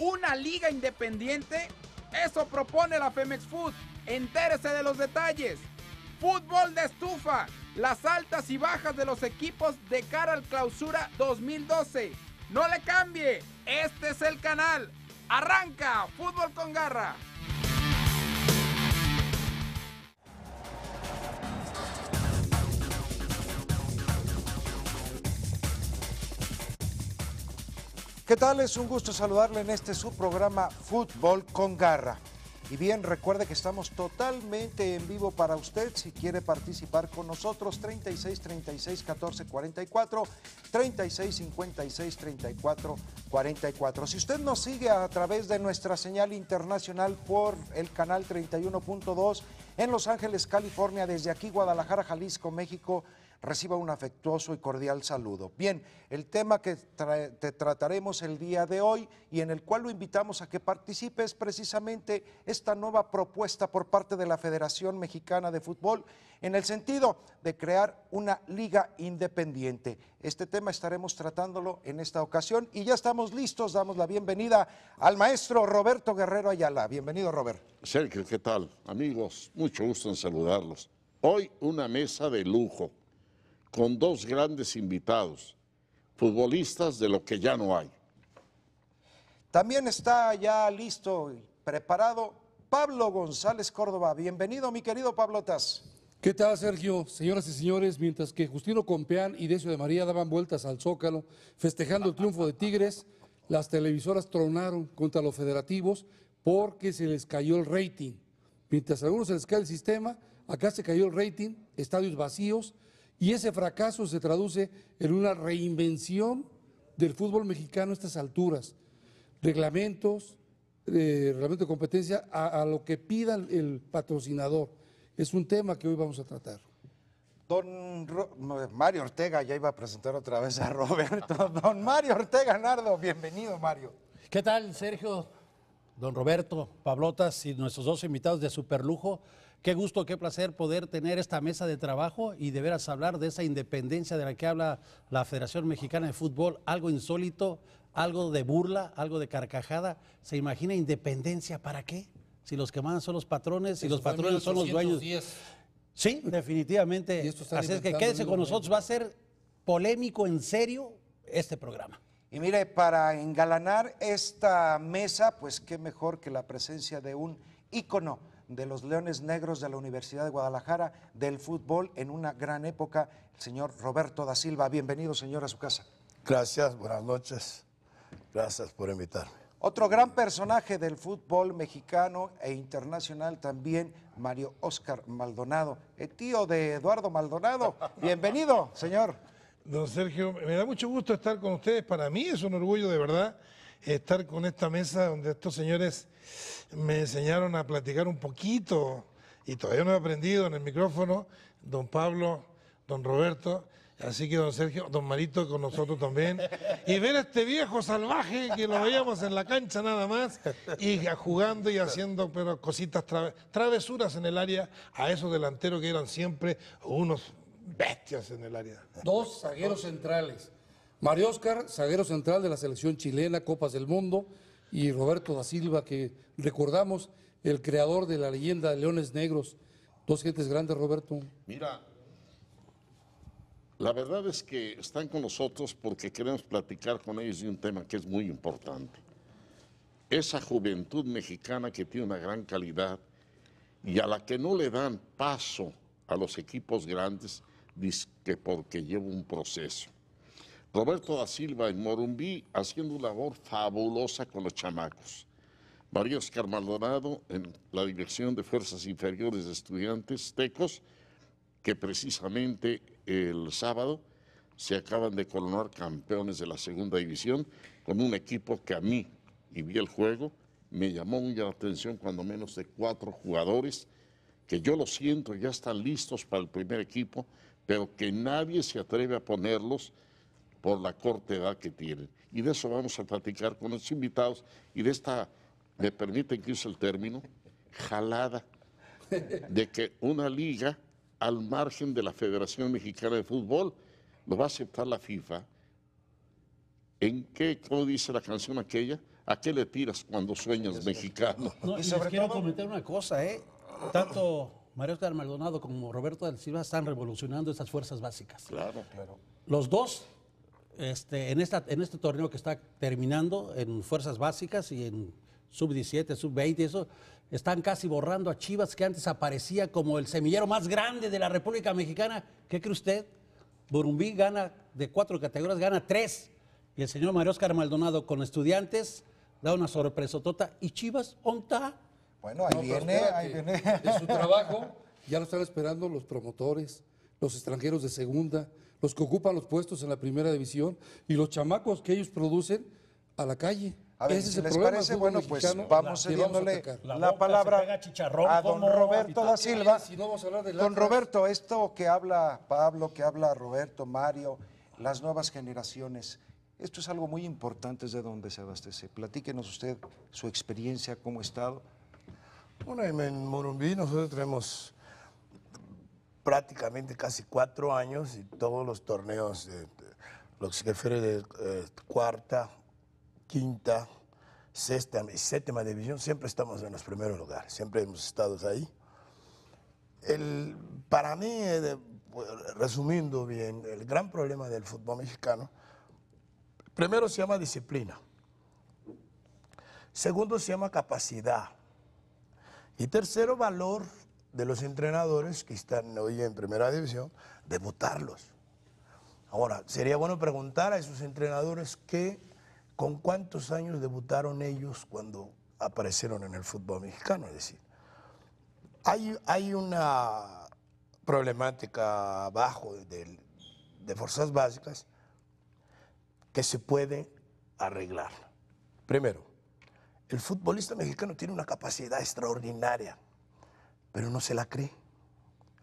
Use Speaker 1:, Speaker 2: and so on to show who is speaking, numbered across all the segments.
Speaker 1: una liga independiente? Eso propone la Femex Food. Entérese de los detalles. Fútbol de estufa. Las altas y bajas de los equipos de cara al clausura 2012. No le cambie. Este es el canal. Arranca Fútbol con Garra. ¿Qué tal? Es un gusto saludarle en este su programa Fútbol con Garra. Y bien, recuerde que estamos totalmente en vivo para usted si quiere participar con nosotros 36 36 14 44 36 56 34 44. Si usted nos sigue a través de nuestra señal internacional por el canal 31.2 en Los Ángeles, California, desde aquí Guadalajara, Jalisco, México, reciba un afectuoso y cordial saludo. Bien, el tema que te trataremos el día de hoy y en el cual lo invitamos a que participe es precisamente esta nueva propuesta por parte de la Federación Mexicana de Fútbol en el sentido de crear una liga independiente. Este tema estaremos tratándolo en esta ocasión y ya estamos listos, damos la bienvenida al maestro Roberto Guerrero Ayala. Bienvenido, Roberto.
Speaker 2: Sergio, ¿qué tal? Amigos, mucho gusto en saludarlos. Hoy una mesa de lujo con dos grandes invitados, futbolistas de lo que ya no hay.
Speaker 1: También está ya listo y preparado Pablo González Córdoba. Bienvenido, mi querido Pablo Taz. ¿Qué tal, Sergio? Señoras y
Speaker 3: señores, mientras que Justino Compeán y Decio de María daban vueltas al Zócalo, festejando el triunfo de Tigres, las televisoras tronaron contra los federativos porque se les cayó el rating. Mientras a algunos se les cae el sistema, acá se cayó el rating, estadios vacíos, y ese fracaso se traduce en una reinvención del fútbol mexicano a estas alturas. Reglamentos, eh, reglamento de competencia a, lo que pida el patrocinador. Es un tema que hoy vamos a tratar.
Speaker 1: Don Mario Ortega, ya iba a presentar otra vez a Roberto. Don Mario Ortega Nardo, bienvenido Mario. ¿Qué tal Sergio,
Speaker 4: don Roberto, Pablotas y nuestros dos invitados de superlujo? Qué gusto, qué placer poder tener esta mesa de trabajo y de veras hablar de esa independencia de la que habla la Federación Mexicana de Fútbol, algo insólito, algo de burla, algo de carcajada. ¿Se imagina independencia para qué? Si los que mandan son los patrones, si los patrones son los dueños. Sí, definitivamente. Así es que quédese con nosotros,
Speaker 1: va a ser polémico en serio este programa. Y mire, para engalanar esta mesa, pues qué mejor que la presencia de un ícono de los Leones Negros de la Universidad de Guadalajara del fútbol en una gran época, el señor Roberto da Silva. Bienvenido, señor, a su casa. Gracias, buenas noches.
Speaker 5: Gracias por invitarme.
Speaker 1: Otro gran personaje del fútbol mexicano e internacional también, Mario Oscar Maldonado, el eh, tío de Eduardo Maldonado. Bienvenido, señor. Don Sergio, me da mucho gusto estar con ustedes. Para mí es un
Speaker 6: orgullo de verdad estar con esta mesa donde estos señores me enseñaron a platicar un poquito y todavía no he aprendido en el micrófono, don Pablo, don Roberto, así que don Sergio, don Marito con nosotros también, y ver a este viejo salvaje que lo veíamos en la cancha nada más, y jugando y haciendo pero cositas, travesuras en el área a esos delanteros que eran siempre unos bestias en el área. Dos zagueros centrales
Speaker 3: Mario Oscar, zaguero central de la selección chilena, Copas del Mundo, y Roberto da Silva, que recordamos, el creador de la leyenda de Leones Negros. Dos gentes grandes, Roberto.
Speaker 2: Mira, la verdad es que están con nosotros porque queremos platicar con ellos de un tema que es muy importante. Esa juventud mexicana que tiene una gran calidad y a la que no le dan paso a los equipos grandes, dice que porque lleva un proceso. Roberto da Silva en Morumbí haciendo una labor fabulosa con los chamacos. María Oscar Maldonado en la Dirección de Fuerzas Inferiores de Estudiantes Tecos, que precisamente el sábado se acaban de coronar campeones de la segunda división con un equipo que a mí, y vi el juego, me llamó muy la atención cuando menos de cuatro jugadores que yo lo siento, ya están listos para el primer equipo, pero que nadie se atreve a ponerlos por la corta edad que tienen. Y de eso vamos a platicar con los invitados y de esta, me permiten que use el término, jalada de que una liga al margen de la Federación Mexicana de Fútbol lo va a aceptar la FIFA. ¿En qué, como dice la canción aquella? ¿A qué le tiras cuando sueñas mexicano?
Speaker 4: y sobre les quiero todo... comentar una cosa, ¿eh? Tanto Mario Oscar Maldonado como Roberto del Silva están revolucionando estas fuerzas básicas. Claro, claro. Los dos este, en, esta, en este torneo que está terminando en fuerzas básicas y en sub-17, sub-20, eso, están casi borrando a Chivas, que antes aparecía como el semillero más grande de la República Mexicana. ¿Qué cree usted? Burumbí gana de cuatro categorías, gana tres. Y el señor Mario Oscar Maldonado con estudiantes da una sorpresotota. ¿Y Chivas, onta?
Speaker 1: Bueno, ahí viene, ahí viene. Es su
Speaker 3: trabajo, ya lo están esperando los promotores, los extranjeros de segunda, los que ocupan los puestos en la primera división y los chamacos que ellos producen
Speaker 1: a la calle. A ver, si parece, bueno, pues vamos cediéndole la, la, palabra a don Roberto da Silva. ¿eh? don Roberto, esto que habla Pablo, que habla Roberto, Mario, las nuevas generaciones, esto es algo muy importante desde donde se abastece. Platíquenos usted su experiencia, cómo estado.
Speaker 5: Bueno, en Morumbí nosotros tenemos
Speaker 1: prácticamente casi cuatro
Speaker 5: años y todos los torneos, lo los se refiere de eh, cuarta, quinta, sexta y séptima división, siempre estamos en los primeros lugares, siempre hemos estado ahí. para mí, eh, resumiendo bien, el gran problema del fútbol mexicano, primero se llama disciplina, segundo se llama capacidad y tercero valor de los entrenadores que están hoy en primera división, debutarlos. Ahora, sería bueno preguntar a esos entrenadores que, con cuántos años debutaron ellos cuando aparecieron en el fútbol mexicano. Es decir, hay, hay una problemática abajo de, de fuerzas básicas que se puede arreglar. Primero, el futbolista mexicano tiene una capacidad extraordinaria pero no se la cree.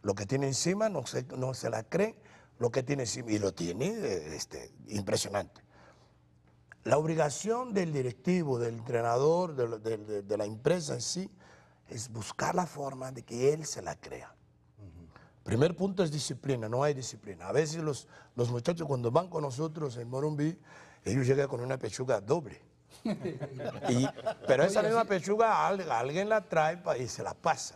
Speaker 5: Lo que tiene encima no se, no se la cree, lo que tiene encima, y lo tiene este, impresionante. La obligación del directivo, del entrenador, de, la empresa en sí, es buscar la forma de que él se la crea. Primer punto es disciplina, no hay disciplina. A veces los, los muchachos cuando van con nosotros en Morumbí, ellos llegan con una pechuga doble. pero esa misma pechuga alguien la trae y se la pasa.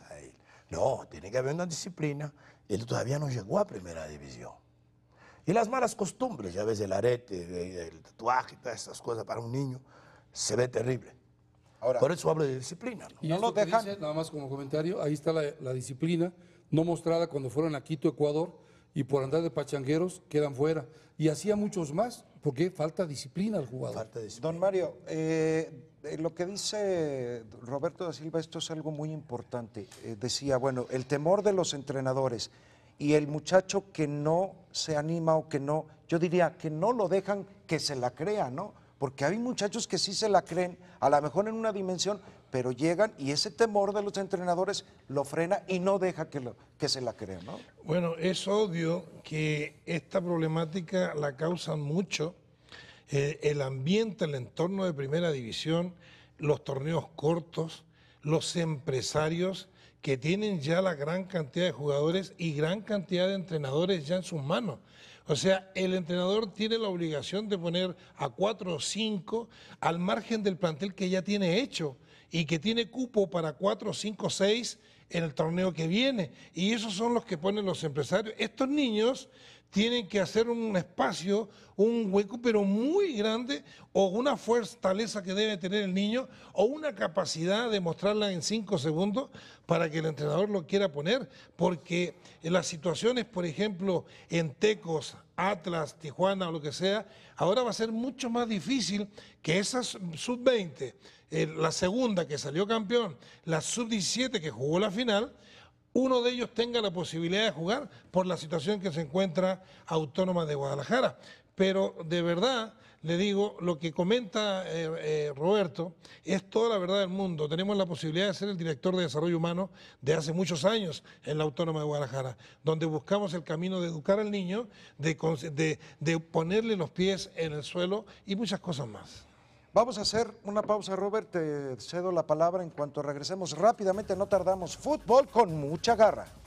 Speaker 5: No, tiene que haber una disciplina. Él todavía no llegó a primera división. Y las malas costumbres, ya ves el arete, el tatuaje, todas esas cosas para
Speaker 3: un niño, se ve terrible. Por eso hablo de disciplina. ¿no? Y lo dejan. Dice, nada más como comentario, ahí está la disciplina, no mostrada cuando fueron a Quito, Ecuador, y por andar de pachangueros quedan fuera. Y hacía muchos más, porque falta disciplina al jugador.
Speaker 1: Don Mario, eh, eh, lo que dice Roberto da Silva, esto es algo muy importante. Eh, decía, bueno, el temor de los entrenadores y el muchacho que no se anima o que no, yo diría que no lo dejan que se la crea, ¿no? Porque hay muchachos que sí se la creen, a lo mejor en una dimensión, pero llegan y ese temor de los entrenadores lo frena y no deja que, que se la crean.
Speaker 6: Bueno, es obvio que esta problemática la causan mucho eh, el ambiente, el entorno de primera división, los torneos cortos, los empresarios que tienen ya la gran cantidad de jugadores y gran cantidad de entrenadores ya en sus manos. O sea, el entrenador tiene la obligación de poner a cuatro o cinco al margen del plantel que ya tiene hecho y que tiene cupo para cuatro, cinco, seis en el torneo que viene. Y esos son los que ponen los empresarios. Estos niños tienen que hacer un espacio, un hueco, pero muy grande, o una fortaleza que debe tener el niño, o una capacidad de mostrarla en cinco segundos para que el entrenador lo quiera poner, porque en las situaciones, por ejemplo, en Tecos, Atlas, Tijuana o lo que sea, ahora va a ser mucho más difícil que esas sub-20 eh, la segunda que salió campeón, la sub-17 que jugó la final, uno de ellos tenga la posibilidad de jugar por la situación que se encuentra Autónoma de Guadalajara. Pero de verdad, le digo, lo que comenta eh, eh, Roberto es toda la verdad del mundo. Tenemos la posibilidad de ser el director de desarrollo humano de hace muchos años en la Autónoma de Guadalajara, donde buscamos el camino de educar al niño, de ponerle los pies en el suelo y muchas cosas más.
Speaker 1: Vamos a hacer una pausa, Robert. Te cedo la palabra en cuanto regresemos rápidamente. No tardamos. Fútbol con mucha garra.